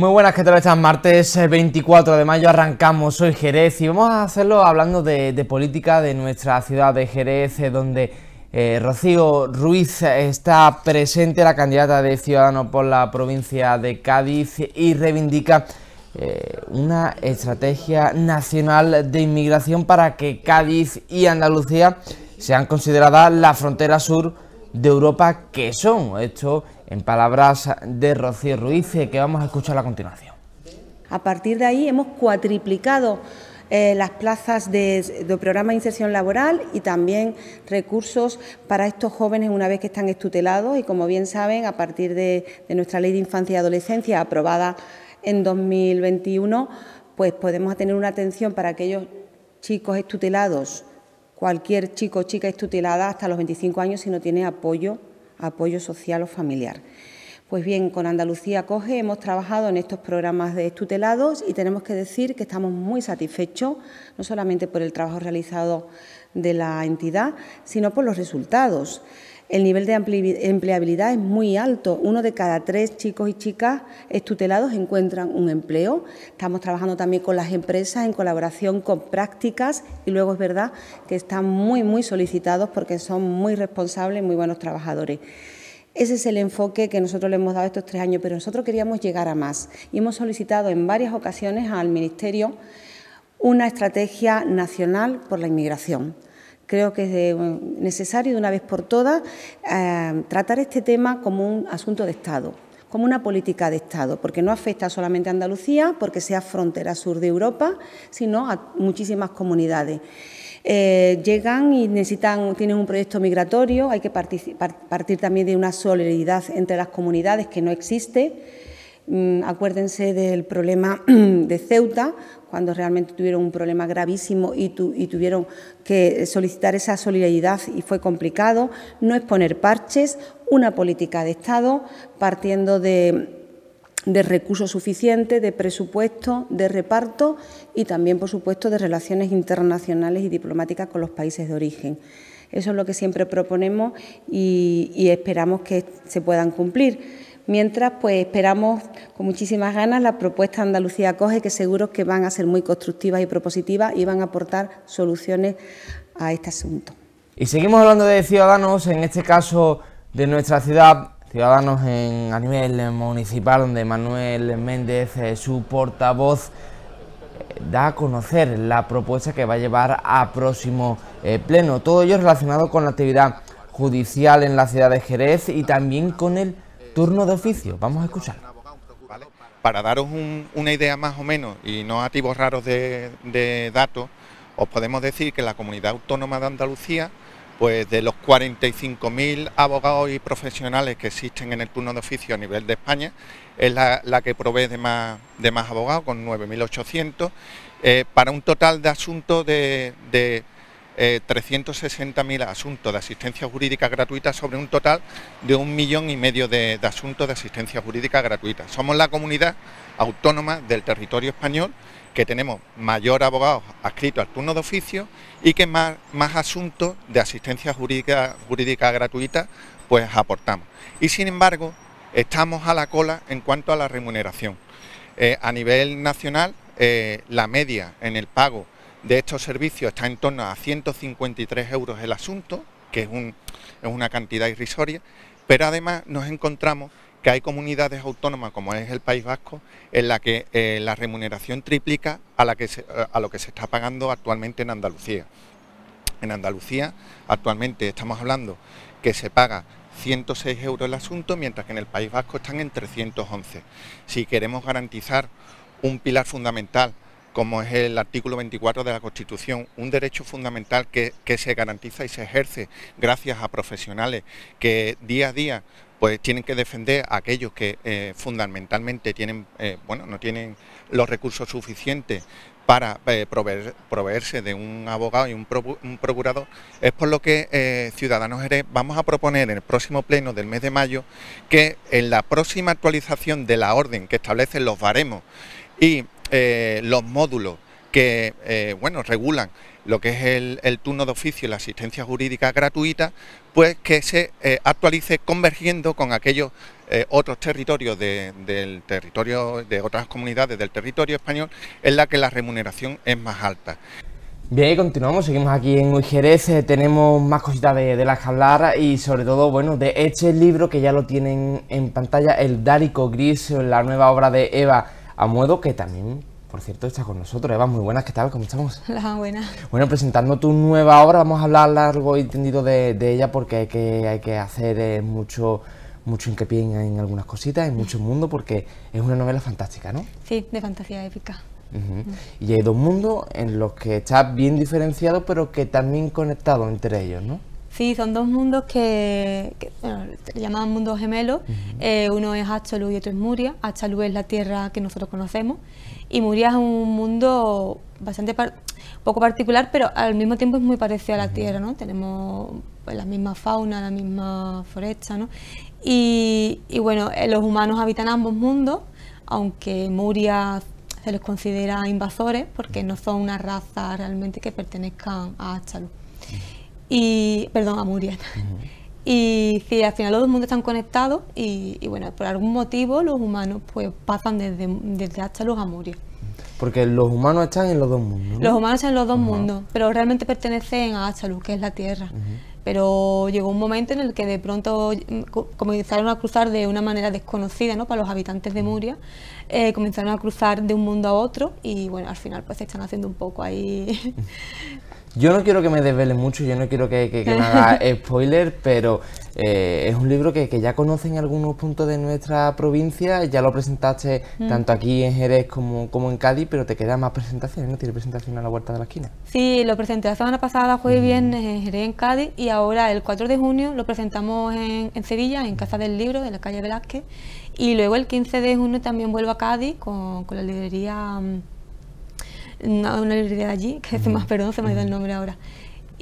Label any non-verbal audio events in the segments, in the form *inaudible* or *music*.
Muy buenas, ¿qué tal Están Martes 24 eh, de mayo arrancamos, soy Jerez y vamos a hacerlo hablando de, política de nuestra ciudad de Jerez, eh, donde eh, Rocío Ruiz está presente, la candidata de Ciudadanos por la provincia de Cádiz y reivindica una estrategia nacional de inmigración para que Cádiz y Andalucía sean consideradas la frontera sur de Europa que son. Esto en palabras de Rocío Ruiz, eh, que vamos a escuchar a continuación. A partir de ahí hemos cuatriplicado eh, las plazas de, programa de inserción laboral y también recursos para estos jóvenes una vez que están estutelados y como bien saben, a partir de, nuestra ley de infancia y adolescencia aprobada en 2021, pues podemos tener una atención para aquellos chicos estutelados, cualquier chico o chica estutelada hasta los 25 años si no tiene apoyo apoyo social o familiar. Pues bien, con Andalucía Coge hemos trabajado en estos programas de tutelados y tenemos que decir que estamos muy satisfechos, no solamente por el trabajo realizado de la entidad, sino por los resultados. El nivel de empleabilidad es muy alto. Uno de cada tres chicos y chicas estutelados encuentran un empleo. Estamos trabajando también con las empresas en colaboración con prácticas y luego es verdad que están muy, muy solicitados porque son muy responsables, y muy buenos trabajadores. Ese es el enfoque que nosotros le hemos dado estos tres años, pero nosotros queríamos llegar a más y hemos solicitado en varias ocasiones al Ministerio una estrategia nacional por la inmigración. Creo que es necesario de una vez por todas eh, tratar este tema como un asunto de Estado como una política de Estado, porque no afecta solamente a Andalucía, porque sea frontera sur de Europa, sino a muchísimas comunidades. Eh, llegan y necesitan, tienen un proyecto migratorio, hay que partir también de una solidaridad entre las comunidades que no existe. Mm, acuérdense del problema *clears throat* de Ceuta, cuando realmente tuvieron un problema gravísimo y, tuvieron que solicitar esa solidaridad y fue complicado. No es poner parches, una política de Estado partiendo de, recursos suficientes, de presupuesto, de reparto y también, por supuesto, de relaciones internacionales y diplomáticas con los países de origen. Eso es lo que siempre proponemos y esperamos que se puedan cumplir. Mientras, pues esperamos con muchísimas ganas la propuesta Andalucía Coge, que seguro que van a ser muy constructivas y propositivas y van a aportar soluciones a este asunto. Y seguimos hablando de ciudadanos, en este caso de nuestra ciudad, ciudadanos en, a nivel municipal, donde Manuel Méndez, eh, su portavoz, eh, da a conocer la propuesta que va a llevar a próximo eh, pleno. Todo ello relacionado con la actividad judicial en la ciudad de Jerez y también con el turno de oficio. Vamos a escuchar. Para daros una idea más o menos y no activos raros de, datos, os podemos decir que la comunidad autónoma de Andalucía, pues de los 45.000 abogados y profesionales que existen en el turno de oficio a nivel de España, es la, que provee de más, abogados, con 9.800, eh, para un total de asuntos de 360.000 eh, asuntos de asistencia jurídica gratuita sobre un total de un millón y medio de, asuntos de asistencia jurídica gratuita. Somos la comunidad autónoma del territorio español que tenemos mayor abogado adscrito al turno de oficio y que más, asuntos de asistencia jurídica, gratuita pues aportamos. Y sin embargo, estamos a la cola en cuanto a la remuneración. Eh, a nivel nacional, eh, la media en el pago de estos servicios está en torno a 153 euros el asunto, que es, una cantidad irrisoria, pero además nos encontramos que hay comunidades autónomas, como es el País Vasco, en la que eh, la remuneración triplica a, la que a lo que se está pagando actualmente en Andalucía. En Andalucía actualmente estamos hablando que se paga 106 euros el asunto, mientras que en el País Vasco están en 311. Si queremos garantizar un pilar fundamental como es el artículo 24 de la Constitución, un derecho fundamental que, se garantiza y se ejerce gracias a profesionales que día a día pues tienen que defender a aquellos que eh, fundamentalmente tienen, eh, bueno, no tienen los recursos suficientes para eh, proveerse de un abogado y un, procurador, es por lo que Ciudadanos Jerez vamos a proponer en el próximo pleno del mes de mayo que en la próxima actualización de la orden que establece los baremos y eh, los módulos que eh, bueno, regulan lo que es el, turno de oficio y la asistencia jurídica gratuita, pues que se eh, actualice convergiendo con aquellos otros territorios de, del territorio, de otras comunidades del territorio español, en la que la remuneración es más alta. Bien, continuamos, seguimos aquí en Uijerez, tenemos más cositas de, de, las que hablar y sobre todo, bueno, de este libro que ya lo tienen en pantalla, el Dárico Gris, la nueva obra de Eva a modo que también, por cierto, está con nosotros. Eva, muy buenas, ¿qué tal? ¿Cómo estamos? *laughs* Hola, buenas. Bueno, presentando tu nueva obra, vamos a hablar largo y tendido de, ella porque hay que, hay que hacer eh, mucho mucho hincapié en, algunas cositas, en mucho mundo, porque es una novela fantástica, ¿no? Sí, de fantasía épica. Mm. Y hay dos mundos en los que está bien diferenciado, pero que también conectado entre ellos, ¿no? Sí, son dos mundos que, se llaman mundos gemelos. Eh, uno es Achalu y otro es Muria. Achalu es la tierra que nosotros conocemos y Muria es un mundo bastante poco particular, pero al mismo tiempo es muy parecido a la tierra, ¿no? Tenemos pues, la misma fauna, la misma foresta, ¿no? Y, bueno, eh, los humanos habitan ambos mundos, aunque Muria se les considera invasores porque no son una raza realmente que pertenezcan a Achalu y perdón, a Muria. Y si al final los dos mundos están conectados y, bueno, por algún motivo los humanos pues pasan desde, desde a los Porque los humanos están en los dos mundos. Los humanos están en los dos mundos, pero realmente pertenecen a Astalus, que es la Tierra. Pero llegó un momento en el que de pronto comenzaron a cruzar de una manera desconocida ¿no? para los habitantes de Muria. Eh, comenzaron a cruzar de un mundo a otro y bueno, al final pues se están haciendo un poco ahí *laughs* Yo no quiero que me desvele mucho, yo no quiero que, que, me haga *laughs* spoiler, pero eh, es un libro que, que, ya conocen algunos puntos de nuestra provincia, ya lo presentaste mm. tanto aquí en Jerez como, como en Cádiz, pero te queda más presentaciones, ¿no? Tiene presentación a la vuelta de la esquina. Sí, lo presenté la semana pasada, jueves y mm. viernes, en Jerez, en Cádiz, y ahora el 4 de junio lo presentamos en, Sevilla, en Casa del Libro, de la calle Velázquez, y luego el 15 de junio también vuelvo a Cádiz con, con la librería... Mm, una, librería de allí, que se más, perdón, se me ha ido el nombre ahora.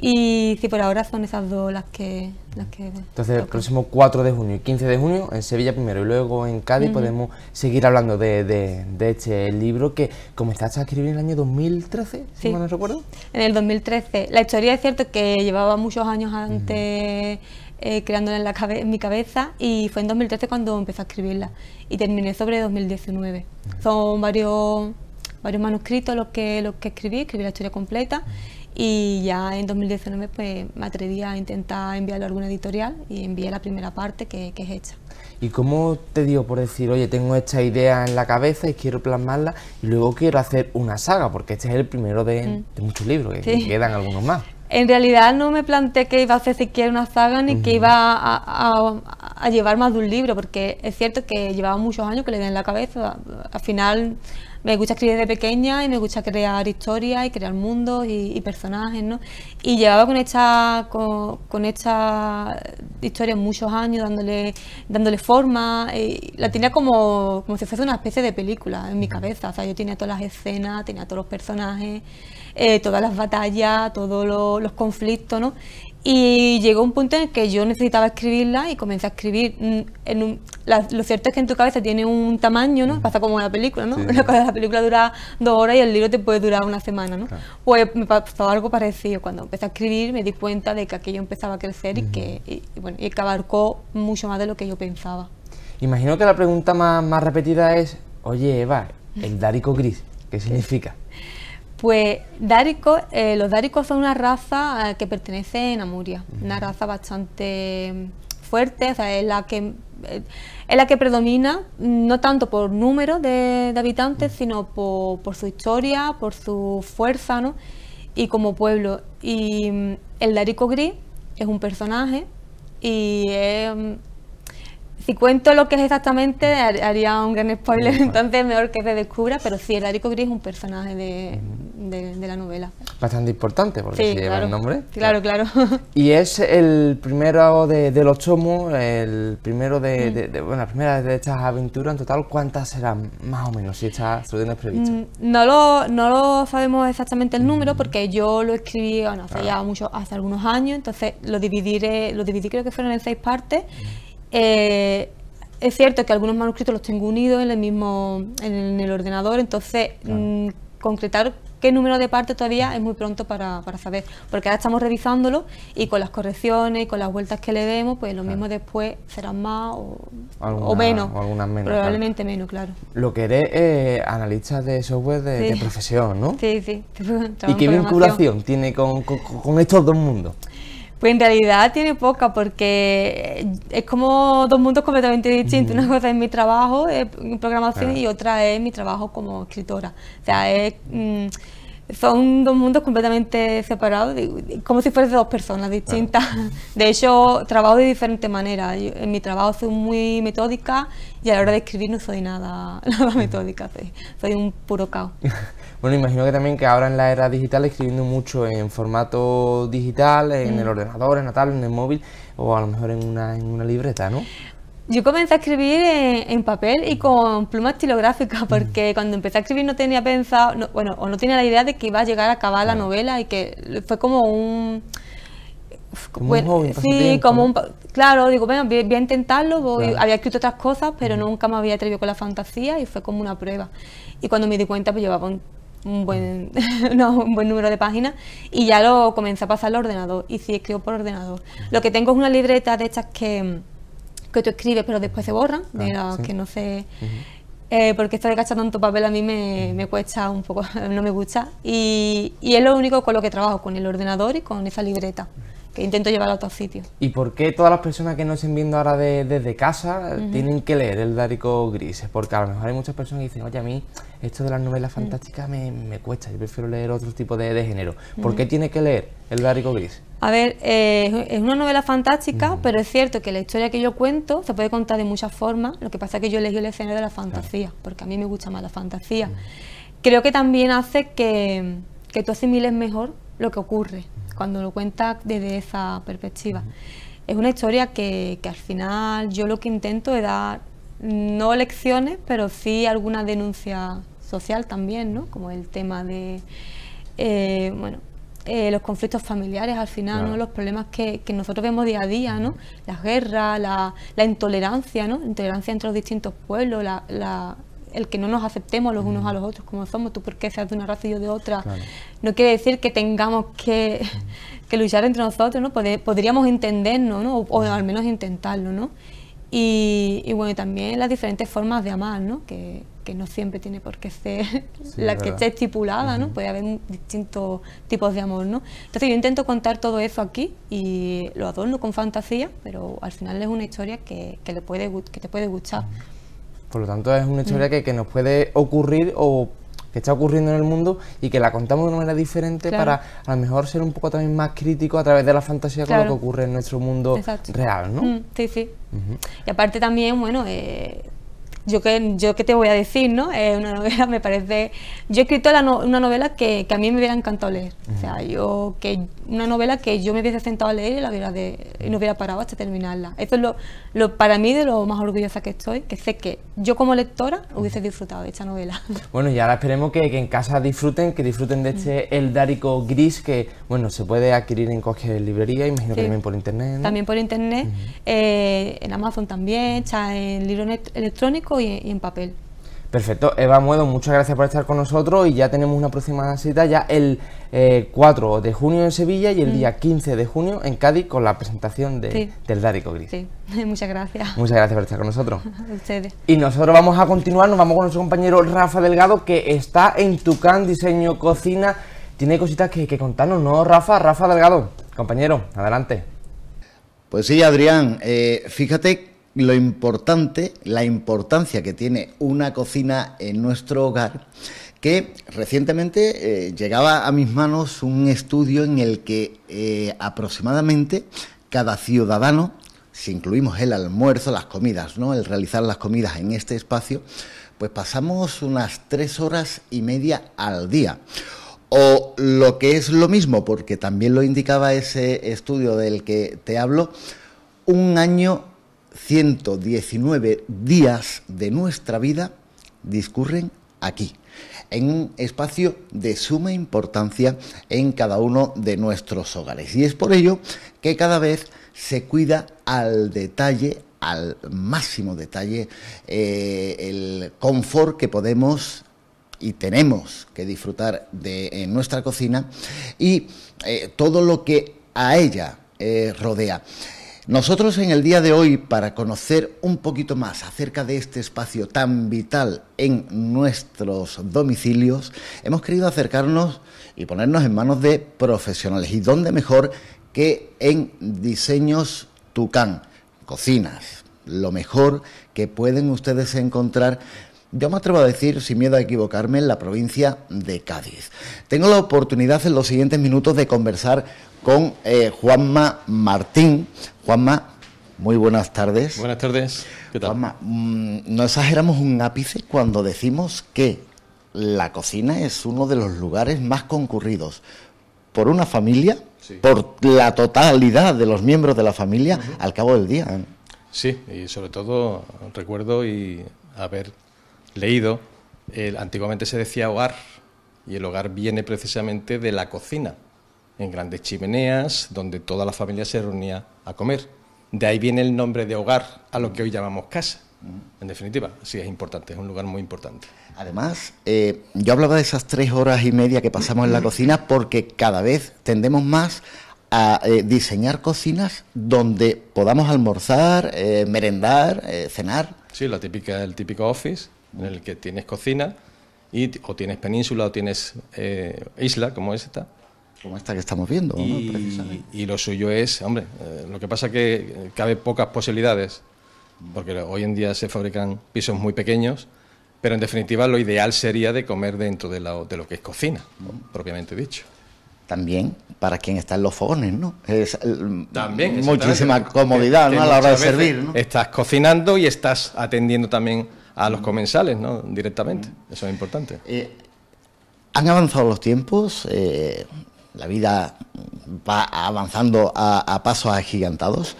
Y sí, por ahora son esas dos las que... Las que Entonces, el próximo 4 de junio y 15 de junio en Sevilla primero y luego en Cádiz podemos seguir hablando de, este libro que comenzaste a escribir en el año 2013, si mal no recuerdo. En el 2013. La historia es cierto que llevaba muchos años antes... Eh, creándola en, la en mi cabeza y fue en 2013 cuando empecé a escribirla y terminé sobre 2019. Son varios varios manuscritos los que, los que escribí, escribí la historia completa y ya en 2019 pues me atreví a intentar enviarlo a alguna editorial y envié la primera parte que, que es hecha. ¿Y cómo te dio por decir, oye, tengo esta idea en la cabeza y quiero plasmarla y luego quiero hacer una saga? Porque este es el primero de, mm. muchos libros, que quedan algunos más. En realidad no me planteé que iba a hacer siquiera una saga ni que iba a, a, llevar más de un libro, porque es cierto que llevaba muchos años que le di en la cabeza. Al final me gusta escribir desde pequeña y me gusta crear historias y crear mundos y, personajes, ¿no? Y llevaba con esta, con, historia muchos años dándole, dándole forma, y eh, la tenía como, como si fuese una especie de película en mi cabeza, o sea, yo tenía todas las escenas, tenía todos los personajes, eh, todas las batallas, todos los, los conflictos, ¿no? Y llegó un punto en el que yo necesitaba escribirla y comencé a escribir. Mm, en lo cierto es que en tu cabeza tiene un tamaño, ¿no? Mm. Pasa como una película, ¿no? *laughs* la película dura dos horas y el libro te puede durar una semana, ¿no? Pues me pasó algo parecido. Cuando empecé a escribir me di cuenta de que aquello empezaba a crecer y, que, bueno, y que abarcó mucho más de lo que yo pensaba. Imagino que la pregunta más, más repetida es, oye Eva, el darico gris, ¿qué significa? Pues eh, los dáricos son una raza eh, que pertenece a Muria, una raza bastante fuerte, o sea, es la que es la que predomina, no tanto por número de, habitantes, sino por, su historia, por su fuerza, ¿no? Y como pueblo. Y mm, el dárico Gris es un personaje y es mm, si cuento lo que es exactamente, haría un gran spoiler, entonces mejor que se descubra, pero sí, el Arico Gris es un personaje de, la novela. Bastante importante, porque lleva el nombre. Claro, claro, *laughs* Y es el primero de, los chomos, el primero de, mm. bueno, primera de estas aventuras, en total, ¿cuántas serán más o menos, si estas estudiando previsto? Mm, no, lo, no lo sabemos exactamente el número, mm. porque yo lo escribí bueno, hace ah. mucho, hace algunos años, entonces lo dividiré, lo dividí creo que fueron en seis partes, eh, es cierto que algunos manuscritos los tengo unidos en el mismo en el ordenador, entonces mm, concretar qué número de parte todavía es muy pronto para, para, saber, porque ahora estamos revisándolo y con las correcciones y con las vueltas que le demos, pues lo mismo después serán más o, menos, probablemente menos, claro. Lo que eres analista de software de, profesión, ¿no? Sí, sí. *laughs* ¿Y qué vinculación tiene con estos dos mundos? Pues en realidad tiene poca porque es como dos mundos completamente distintos. Una cosa es mi trabajo en eh, programación y otra es mi trabajo como escritora. O sea, mm, son dos mundos completamente separados, como si fueran dos personas distintas. *laughs* De hecho, trabajo de diferente manera, en mi trabajo soy muy metódica y a la hora de escribir no soy nada, *laughs* nada metódica. soy un puro caos. *laughs* Bueno, imagino que también que ahora en la era digital escribiendo mucho en formato digital, en el ordenador, en la tablet, en el móvil o a lo mejor en una, libreta, ¿no? Yo comencé a escribir en, papel y con pluma estilográfica porque cuando empecé a escribir no tenía pensado, bueno, o no tenía la idea de que iba a llegar a acabar la novela y que fue como un... Como bueno, un joven, sí, como un... Claro, digo, bueno, voy, a intentarlo, voy, había escrito otras cosas, pero nunca me había atrevido con la fantasía y fue como una prueba. Y cuando me di cuenta, pues llevaba un un buen, *laughs* no, un buen número de páginas y ya lo comencé a pasar al ordenador y si escribo por ordenador. Lo que tengo es una libreta de estas que, que tú escribes pero después se borran, ah, que no sé... Eh, porque esto de cachar tanto papel a mí me, cuesta un poco, *laughs* no me gusta. y es lo único con lo que trabajo, con el ordenador y con esa libreta intento llevarlo a otros sitios. ¿Y por qué todas las personas que nos estén viendo ahora desde casa tienen que leer el Dárico Gris? Porque a lo mejor hay muchas personas que dicen, oye, a mí esto de las novelas fantásticas me, cuesta, yo prefiero leer otro tipo de, género. ¿Por qué tiene que leer el Dárico Gris? A ver, eh, es una novela fantástica, pero es cierto que la historia que yo cuento se puede contar de muchas formas. Lo que pasa es que yo elegí el escenario de la fantasía, porque a mí me gusta más la fantasía. Creo que también hace que, que tú asimiles mejor lo que ocurre cuando lo cuenta desde esa perspectiva. Es una historia que, al final yo lo que intento es dar, no lecciones, pero sí alguna denuncia social también, ¿no? Como el tema de, eh, bueno, eh, los conflictos familiares al final, ¿no? los problemas que, nosotros vemos día a día, ¿no? las guerras, la, la intolerancia, ¿no? intolerancia entre los distintos pueblos, la, el que no nos aceptemos los unos a mm. los otros como somos, tú porque seas de una raza y yo de otra, no quiere decir que tengamos que, mm. luchar entre nosotros, ¿no? podríamos entendernos, ¿no? O, al menos intentarlo, ¿no? Y, bueno, también las diferentes formas de amar, ¿no? Que, no siempre tiene por qué ser la que esté estipulada, ¿no? Puede haber distintos tipos de amor, ¿no? Entonces yo intento contar todo eso aquí y lo adorno con fantasía, pero al final es una historia que, le puede, que te puede gustar. Mm. Por lo tanto, es una historia mm. que, nos puede ocurrir o que está ocurriendo en el mundo y que la contamos de una manera diferente para a lo mejor ser un poco también más crítico a través de la fantasía con lo que ocurre en nuestro mundo real, ¿no? Mm, sí, sí. Y aparte también, bueno, eh, yo que yo qué te voy a decir, ¿no? Es una novela, me parece... Yo he escrito una novela que, a mí me hubiera encantado leer. O sea, yo que una novela que yo me hubiese sentado a leer y, la hubiera de, no hubiera parado hasta terminarla. Eso es lo, lo, para mí de lo más orgullosa que estoy, que sé que yo como lectora hubiese disfrutado de esta novela. *laughs* Bueno, y ahora esperemos que, en casa disfruten, que disfruten de este El Dárico Gris, que bueno, se puede adquirir en cualquier librería, imagino que también por internet. También por internet, eh, en Amazon también, en libros electrónico y en papel. Perfecto. Eva Muedo, muchas gracias por estar con nosotros y ya tenemos una próxima cita ya el 4 eh, de junio en Sevilla y el mm. día 15 de junio en Cádiz con la presentación de, del Dádico Gris. Sí, *laughs* muchas gracias. Muchas gracias por estar con nosotros. *laughs* Y nosotros vamos a continuar, nos vamos con nuestro compañero Rafa Delgado que está en Tucán Diseño Cocina. Tiene cositas que, contarnos, ¿no, Rafa? Rafa Delgado, compañero, adelante. Pues sí, Adrián, eh, fíjate que lo importante, la importancia que tiene una cocina en nuestro hogar, que recientemente eh, llegaba a mis manos un estudio en el que eh, aproximadamente cada ciudadano, si incluimos el almuerzo, las comidas, ¿no? el realizar las comidas en este espacio, pues pasamos unas tres horas y media al día. O lo que es lo mismo, porque también lo indicaba ese estudio del que te hablo, un año 119 días de nuestra vida discurren aquí, en un espacio de suma importancia en cada uno de nuestros hogares. Y es por ello que cada vez se cuida al detalle, al máximo detalle, eh, el confort que podemos y tenemos que disfrutar de en nuestra cocina y eh, todo lo que a ella eh, rodea. Nosotros en el día de hoy, para conocer un poquito más acerca de este espacio tan vital en nuestros domicilios, hemos querido acercarnos y ponernos en manos de profesionales. ¿Y dónde mejor que en diseños Tucán? Cocinas, lo mejor que pueden ustedes encontrar yo me atrevo a decir, sin miedo a equivocarme, en la provincia de Cádiz. Tengo la oportunidad en los siguientes minutos de conversar con eh, Juanma Martín. Juanma, muy buenas tardes. Buenas tardes. ¿Qué tal? Juanma, mm, no exageramos un ápice cuando decimos que la cocina es uno de los lugares más concurridos por una familia, por la totalidad de los miembros de la familia al cabo del día. ¿eh? Sí, y sobre todo recuerdo y haber leído, antiguamente se decía hogar, y el hogar viene precisamente de la cocina, en grandes chimeneas, donde toda la familia se reunía a comer. De ahí viene el nombre de hogar a lo que hoy llamamos casa. En definitiva, sí es importante, es un lugar muy importante. Además, eh, yo hablaba de esas tres horas y media que pasamos en la cocina porque cada vez tendemos más a eh, diseñar cocinas donde podamos almorzar, eh, merendar, cenar. Sí, la típica, el típico office en el que tienes cocina, y, o tienes península o tienes eh, isla, como esta. Como esta que estamos viendo, y, lo suyo es, hombre, eh, lo que pasa que cabe pocas posibilidades, porque hoy en día se fabrican pisos muy pequeños, pero en definitiva lo ideal sería de comer dentro de, la, de lo que es cocina, mm. propiamente dicho también para quien está en los fogones, ¿no? Es también muchísima comodidad a la hora de servir, Estás cocinando y estás atendiendo también a los comensales ¿no? directamente. Eso es importante. Eh, ¿Han avanzado los tiempos? Eh, la vida va avanzando a, a pasos agigantados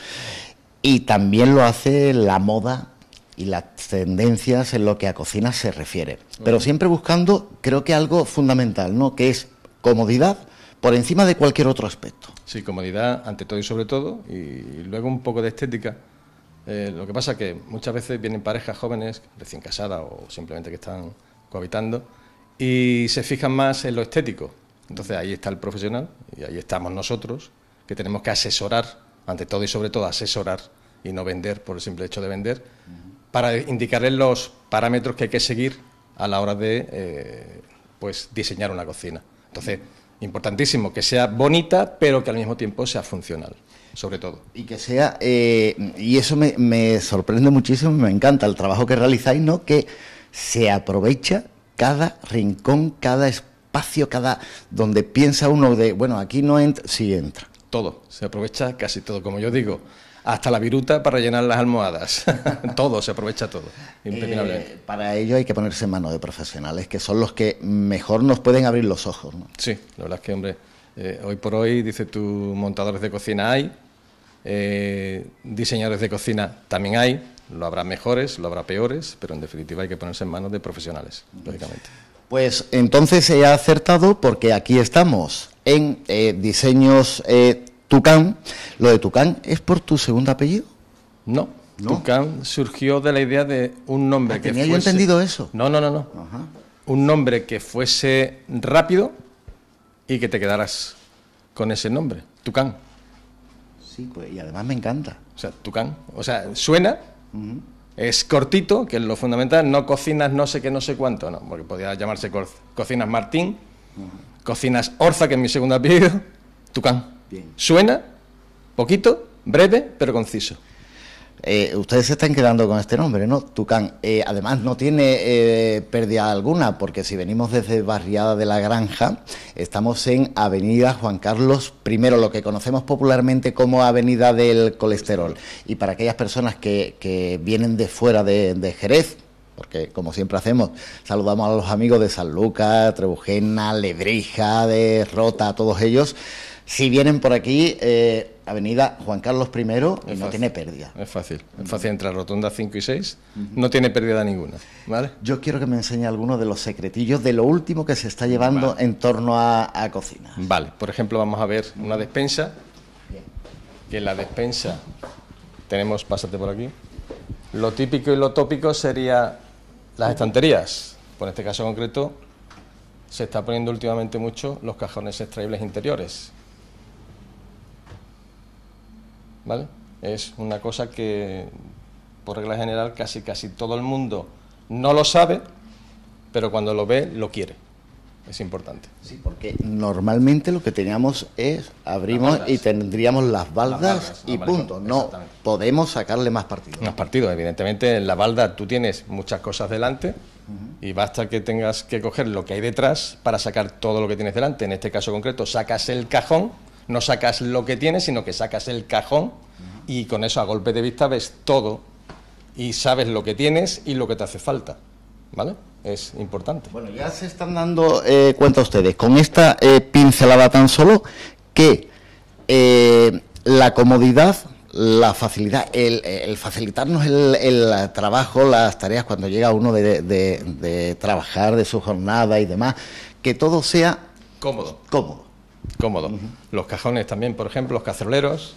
y también lo hace la moda y las tendencias en lo que a cocina se refiere. Pero siempre buscando, creo que algo fundamental, ¿no? Que es comodidad por encima de cualquier otro aspecto. Sí, comodidad ante todo y sobre todo, y luego un poco de estética. Eh, lo que pasa es que muchas veces vienen parejas jóvenes, recién casadas o simplemente que están cohabitando, y se fijan más en lo estético. Entonces ahí está el profesional y ahí estamos nosotros, que tenemos que asesorar, ante todo y sobre todo asesorar y no vender por el simple hecho de vender, para indicarles los parámetros que hay que seguir a la hora de eh, pues diseñar una cocina. Entonces, importantísimo, que sea bonita, pero que al mismo tiempo sea funcional, sobre todo. Y que sea, eh, y eso me, sorprende muchísimo, me encanta el trabajo que realizáis, ¿no? Que se aprovecha cada rincón, cada espacio, cada donde piensa uno de, bueno, aquí no entra, sí entra. Todo, se aprovecha casi todo, como yo digo hasta la viruta para llenar las almohadas. *laughs* todo, se aprovecha todo, eh, para ello hay que ponerse en manos de profesionales, que son los que mejor nos pueden abrir los ojos. ¿no? Sí, la verdad es que, hombre, eh, hoy por hoy, dice tú, montadores de cocina hay, eh, diseñadores de cocina también hay, lo habrá mejores, lo habrá peores, pero en definitiva hay que ponerse en manos de profesionales, lógicamente. Pues entonces se ha acertado porque aquí estamos en diseños Tucán. ¿Lo de Tucán es por tu segundo apellido? No. ¿No? Tucán surgió de la idea de un nombre ah, que ¿Tenía entendido eso? No, no, no, no. Un nombre que fuese rápido y que te quedaras con ese nombre, Tucán. Sí, pues, y además me encanta. O sea, Tucán. O sea, suena, es cortito, que es lo fundamental, no cocinas no sé qué, no sé cuánto, no, porque podía llamarse Cocinas Martín, Cocinas Orza, que es mi segundo apellido, Tucán. Suena, poquito, breve, pero conciso. Eh, ustedes se están quedando con este nombre, ¿no? Tucán. Eh, además, no tiene eh, pérdida alguna, porque si venimos desde Barriada de la Granja, estamos en Avenida Juan Carlos I, lo que conocemos popularmente como Avenida del Colesterol. Y para aquellas personas que, vienen de fuera de, Jerez, porque como siempre hacemos, saludamos a los amigos de San Lucas, Trebujena, Lebrija, de Rota, a todos ellos si vienen por aquí, eh, Avenida Juan Carlos I, no tiene pérdida. Es fácil, es fácil entre rotonda 5 y 6, no tiene pérdida ninguna. ¿vale? Yo quiero que me enseñe algunos de los secretillos de lo último que se está llevando en torno a, cocina. Vale, por ejemplo, vamos a ver una despensa, que en la despensa tenemos, pásate por aquí, lo típico y lo tópico sería las estanterías. Por este caso concreto, se está poniendo últimamente mucho los cajones extraíbles interiores. Es una cosa que, por regla general, casi casi todo el mundo no lo sabe, pero cuando lo ve, lo quiere. Es importante. Sí, porque normalmente lo que teníamos es abrimos y tendríamos las baldas, y punto. No podemos sacarle más partidos Más partidos, evidentemente. En la balda tú tienes muchas cosas delante y basta que tengas que coger lo que hay detrás para sacar todo lo que tienes delante. En este caso concreto, sacas el cajón no sacas lo que tienes, sino que sacas el cajón y con eso a golpe de vista ves todo y sabes lo que tienes y lo que te hace falta. ¿Vale? Es importante. Bueno, ya se están dando eh, cuenta ustedes, con esta eh, pincelada tan solo, que eh, la comodidad la facilidad, el, facilitarnos el, trabajo, las tareas cuando llega uno de, de, trabajar, de su jornada y demás, que todo sea cómodo. Cómodo cómodo. Los cajones también, por ejemplo, los caceroleros.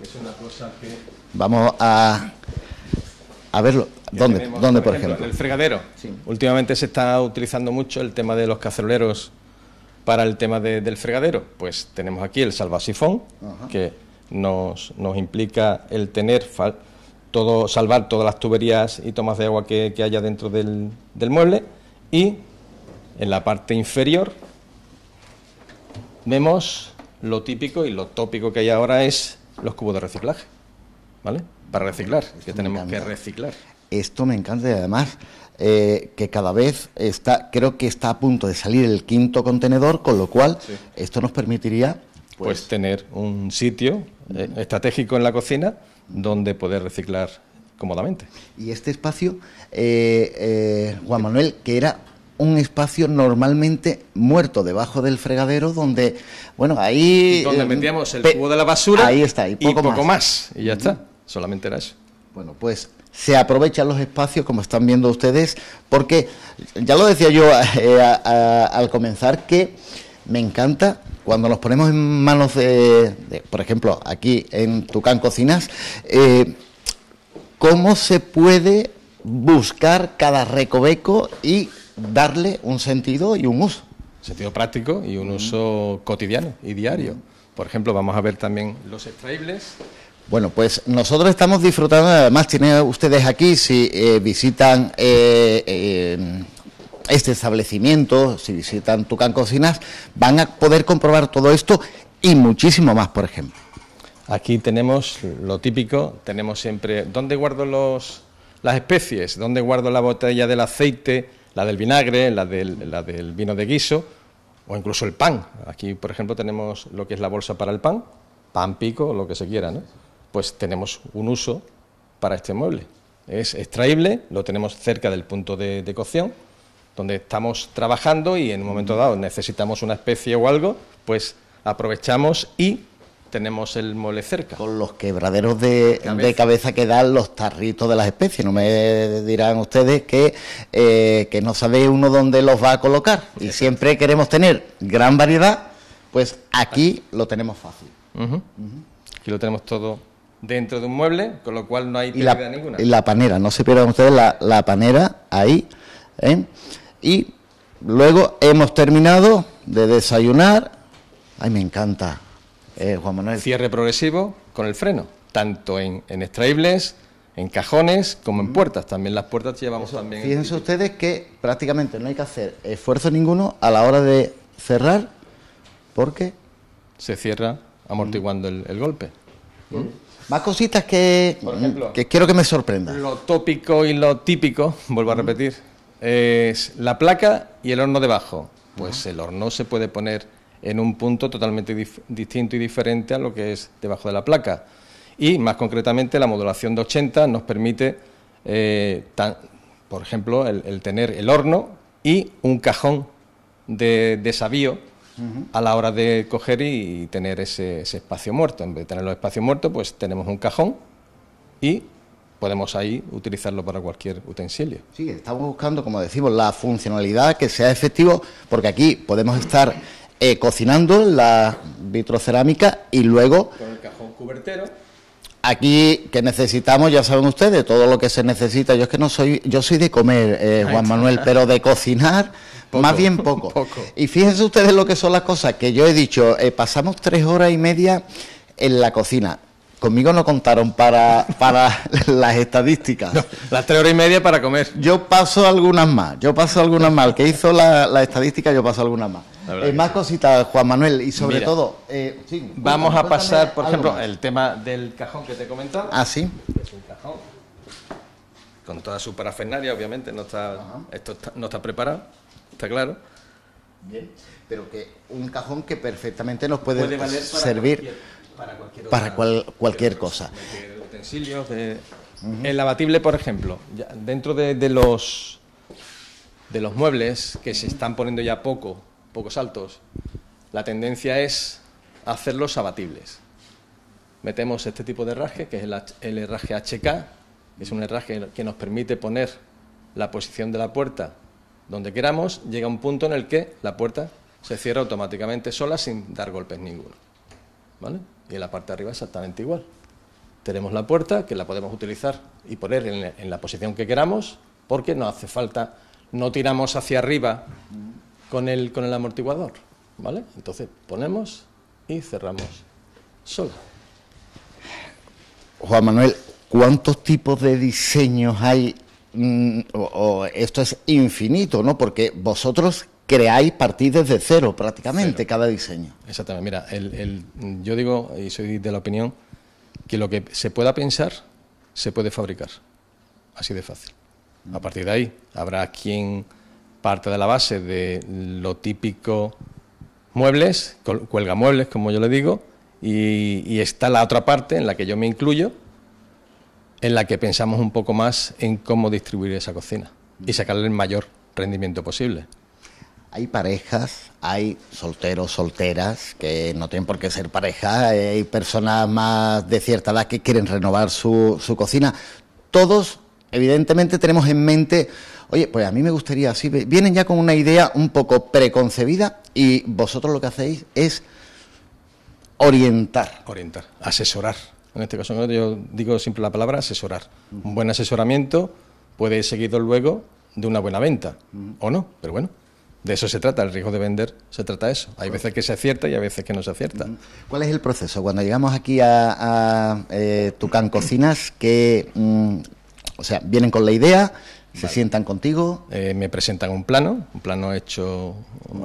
Es una cosa que... Vamos a, a verlo. ¿Dónde, ¿dónde por, ejemplo, El fregadero. Últimamente se está utilizando mucho el tema de los caceroleros para el tema del fregadero. Pues tenemos aquí el salvasifón, que nos, implica el tener... todo, salvar todas las tuberías y tomas de agua que, haya dentro del, del, mueble y en la parte inferior vemos lo típico y lo tópico que hay ahora es los cubos de reciclaje, ¿vale? Para reciclar, que tenemos que reciclar. Esto me encanta y además eh, que cada vez está, creo que está a punto de salir el quinto contenedor, con lo cual esto nos permitiría... Pues, pues tener un sitio eh, estratégico en la cocina donde poder reciclar cómodamente. Y este espacio, eh, Juan Manuel, que era un espacio normalmente muerto debajo del fregadero donde, bueno, ahí... donde eh, metíamos el cubo de la basura ahí está, y poco, más. Y ya está, solamente era eso. Bueno, pues se aprovechan los espacios, como están viendo ustedes, porque ya lo decía yo *laughs* eh, al comenzar, que me encanta cuando nos ponemos en manos de, por ejemplo, aquí en Tucán Cocinas, eh, cómo se puede buscar cada recoveco y darle un sentido y un uso. Sentido práctico y un uso cotidiano y diario. Por ejemplo, vamos a ver también los extraíbles. Bueno, pues nosotros estamos disfrutando, además tienen ustedes aquí, si eh, visitan eh, eh, este establecimiento, si visitan Tucán Cocinas, van a poder comprobar todo esto y muchísimo más, por ejemplo. Aquí tenemos lo típico, tenemos siempre, ¿dónde guardo los, las especies? ¿Dónde guardo la botella del aceite? la del vinagre, la del, vino de guiso o incluso el pan. Aquí, por ejemplo, tenemos lo que es la bolsa para el pan, pan pico, lo que se quiera, ¿no? Pues tenemos un uso para este mueble. Es extraíble, lo tenemos cerca del punto de, de cocción, donde estamos trabajando y en un momento dado necesitamos una especie o algo, pues aprovechamos y tenemos el mueble cerca. Con los quebraderos de cabeza. que dan los tarritos de las especies. No me dirán ustedes que, eh, que no sabe uno dónde los va a colocar. Y siempre queremos tener gran variedad, pues aquí lo tenemos fácil. Aquí lo tenemos todo dentro de un mueble, con lo cual no hay pérdida y la, ninguna. Y la panera, no se pierdan ustedes la, panera ahí. ¿eh? Y luego hemos terminado de desayunar. Ay, me encanta eh, Cierre progresivo con el freno, tanto en, en extraíbles, en cajones, como en mm. puertas. También las puertas llevamos también. Fíjense ustedes que prácticamente no hay que hacer esfuerzo ninguno a la hora de cerrar, porque. Se cierra amortiguando el, golpe. Mm. Más cositas que, mm, que quiero que me sorprenda. Lo tópico y lo típico, *laughs* vuelvo a repetir, es la placa y el horno debajo. Pues ah. el horno se puede poner en un punto totalmente distinto y diferente a lo que es debajo de la placa. Y más concretamente la modulación de 80 nos permite, eh, por ejemplo, el, tener el horno y un cajón de, de a la hora de coger y, tener ese, ese, espacio muerto. En vez de tener los espacios muertos, pues tenemos un cajón y podemos ahí utilizarlo para cualquier utensilio. Sí, estamos buscando, como decimos, la funcionalidad que sea efectivo, porque aquí podemos estar eh, cocinando la vitrocerámica y luego... Con el cajón cubertero. Aquí que necesitamos, ya saben ustedes, todo lo que se necesita. Yo es que no soy, yo soy de comer, eh, Juan Manuel, pero de cocinar, más bien *laughs* poco. Y fíjense ustedes lo que son las cosas que yo he dicho. Eh, pasamos tres horas y media en la cocina conmigo no contaron para, *laughs* para las estadísticas. las tres horas y media para comer. Yo paso algunas más, yo paso algunas más. El que hizo la, la estadística, yo paso algunas más. Eh, más cositas, Juan Manuel, y sobre todo... Eh, vamos a pasar, por ejemplo, el tema del cajón que te he comentado. Ah, sí. Es un cajón. Con toda su parafernalia, obviamente, no está, esto no está preparado, está claro. Bien, pero que un cajón que perfectamente nos puede, servir para cualquier, para cualquier cosa. El abatible, por ejemplo, dentro de, los, de los muebles que se están poniendo ya poco pocos altos, la tendencia es hacerlos abatibles. Metemos este tipo de herraje, que es el, herraje HK, es un herraje que nos permite poner la posición de la puerta donde queramos, llega un punto en el que la puerta se cierra automáticamente sola sin dar golpes ninguno. ¿Vale? Y en la parte de arriba exactamente igual. Tenemos la puerta que la podemos utilizar y poner en la posición que queramos porque no hace falta, no tiramos hacia arriba con el, con el amortiguador, ¿vale? Entonces ponemos y cerramos solo. Juan Manuel, ¿cuántos tipos de diseños hay? Mm, esto es infinito, ¿no? Porque vosotros creáis partir desde cero prácticamente cada diseño. Exactamente, mira, el, yo digo, y soy de la opinión, que lo que se pueda pensar se puede fabricar, así de fácil. A partir de ahí habrá quien parte de la base de lo típico muebles, cuelga muebles, como yo le digo, y, está la otra parte en la que yo me incluyo, en la que pensamos un poco más en cómo distribuir esa cocina y sacarle el mayor rendimiento posible. Hay parejas, hay solteros, solteras, que no tienen por qué ser pareja, eh, hay personas más de cierta edad que quieren renovar su, su cocina. Todos, evidentemente, tenemos en mente Oye, pues a mí me gustaría así. Vienen ya con una idea un poco preconcebida y vosotros lo que hacéis es orientar. Orientar, asesorar. En este caso yo digo siempre la palabra asesorar. Un buen asesoramiento puede seguido luego de una buena venta, o no, pero bueno. De eso se trata, el riesgo de vender se trata de eso. Hay veces que se acierta y hay veces que no se acierta. ¿Cuál es el proceso? Cuando llegamos aquí a, a eh, Tucán Cocinas, que, mm, o sea, vienen con la idea, se sientan contigo. Eh, me presentan un plano, un plano hecho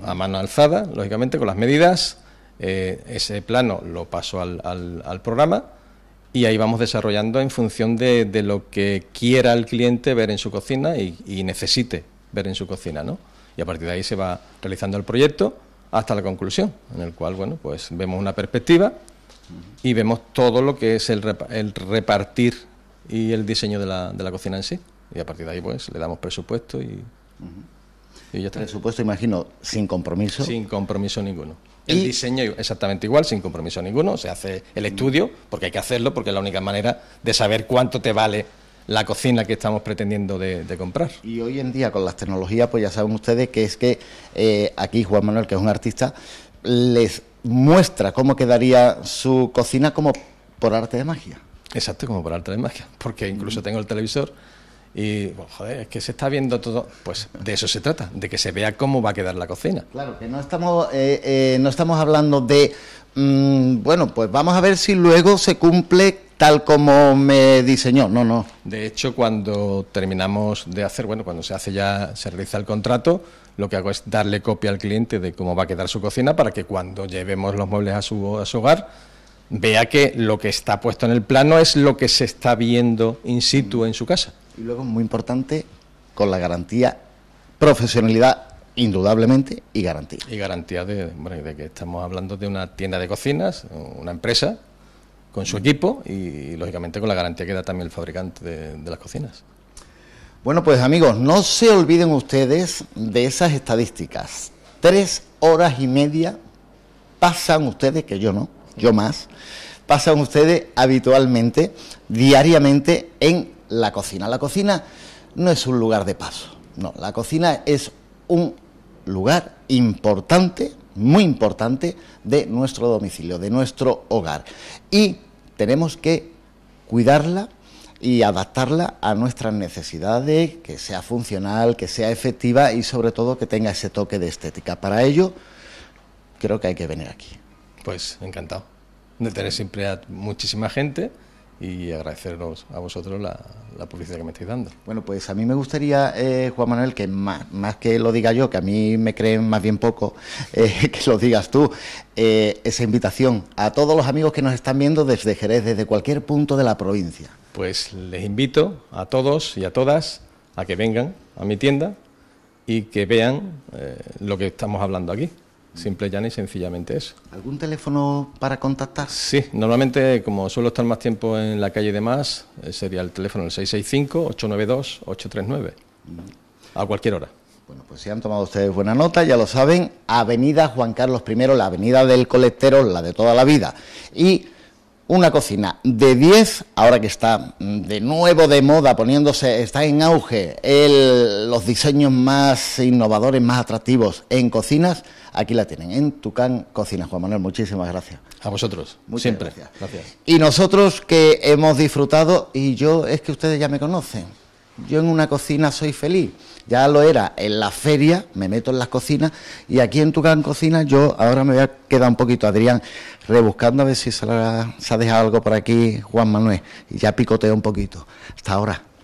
a mano alzada, lógicamente, con las medidas. Eh, ese plano lo paso al, programa y ahí vamos desarrollando en función de, lo que quiera el cliente ver en su cocina y, necesite ver en su cocina, ¿no? Y a partir de ahí se va realizando el proyecto hasta la conclusión, en el cual, bueno, pues vemos una perspectiva y vemos todo lo que es el, repartir y el diseño de la cocina en sí y a partir de ahí pues le damos presupuesto y, Presupuesto, imagino, sin compromiso. Sin compromiso ninguno. El diseño exactamente igual, sin compromiso ninguno. Se hace el estudio, porque hay que hacerlo, porque es la única manera de saber cuánto te vale la cocina que estamos pretendiendo de, comprar. Y hoy en día con las tecnologías, pues ya saben ustedes que es que eh, aquí Juan Manuel, que es un artista, les muestra cómo quedaría su cocina como por arte de magia. Exacto, como por arte de magia, porque incluso tengo el televisor y bueno, joder, es que se está viendo todo. Pues de eso se trata, de que se vea cómo va a quedar la cocina. Claro, que no estamos, eh, eh, no estamos hablando de, mm, bueno, pues vamos a ver si luego se cumple tal como me diseñó. No, no. De hecho, cuando terminamos de hacer, bueno, cuando se hace ya, se realiza el contrato, lo que hago es darle copia al cliente de cómo va a quedar su cocina para que cuando llevemos los muebles a su, a su hogar vea que lo que está puesto en el plano es lo que se está viendo in situ en su casa. Y luego, muy importante, con la garantía, profesionalidad, indudablemente, y garantía. Y garantía de, de que estamos hablando de una tienda de cocinas, una empresa, con su equipo y, lógicamente con la garantía que da también el fabricante de, de las cocinas. Bueno, pues amigos, no se olviden ustedes de esas estadísticas. Tres horas y media pasan ustedes, que yo no, yo más, pasan ustedes habitualmente, diariamente, en la cocina. La cocina no es un lugar de paso, no, la cocina es un lugar importante, muy importante, de nuestro domicilio, de nuestro hogar. Y tenemos que cuidarla y adaptarla a nuestras necesidades, que sea funcional, que sea efectiva y sobre todo que tenga ese toque de estética. Para ello, creo que hay que venir aquí. Pues encantado de tener siempre a muchísima gente y agradeceros a vosotros la, publicidad que me estáis dando. Bueno, pues a mí me gustaría, eh, Juan Manuel, que más, que lo diga yo, que a mí me creen más bien poco, *laughs* eh, que lo digas tú, eh, esa invitación a todos los amigos que nos están viendo desde Jerez, desde cualquier punto de la provincia. Pues les invito a todos y a todas a que vengan a mi tienda y que vean lo que estamos hablando aquí. Simple, llana y sencillamente es. ¿Algún teléfono para contactar? Sí, normalmente, como suelo estar más tiempo en la calle y demás, eh, sería el teléfono el 665-892-839, mm. a cualquier hora. Bueno, pues si han tomado ustedes buena nota, ya lo saben, Avenida Juan Carlos I, la avenida del colectero, la de toda la vida. Y una cocina de 10, ahora que está mm, de nuevo de moda, poniéndose, está en auge los diseños más innovadores, más atractivos en cocinas, aquí la tienen, en Tucán Cocinas. Juan Manuel, muchísimas gracias. A vosotros, Muchas siempre. Gracias. gracias. Y nosotros que hemos disfrutado, y yo, es que ustedes ya me conocen, yo en una cocina soy feliz. Ya lo era en la feria, me meto en las cocinas, y aquí en Tucán Cocina yo ahora me voy a quedar un poquito, Adrián, rebuscando a ver si se, ha dejado algo por aquí Juan Manuel. Y ya picotea un poquito. Hasta ahora.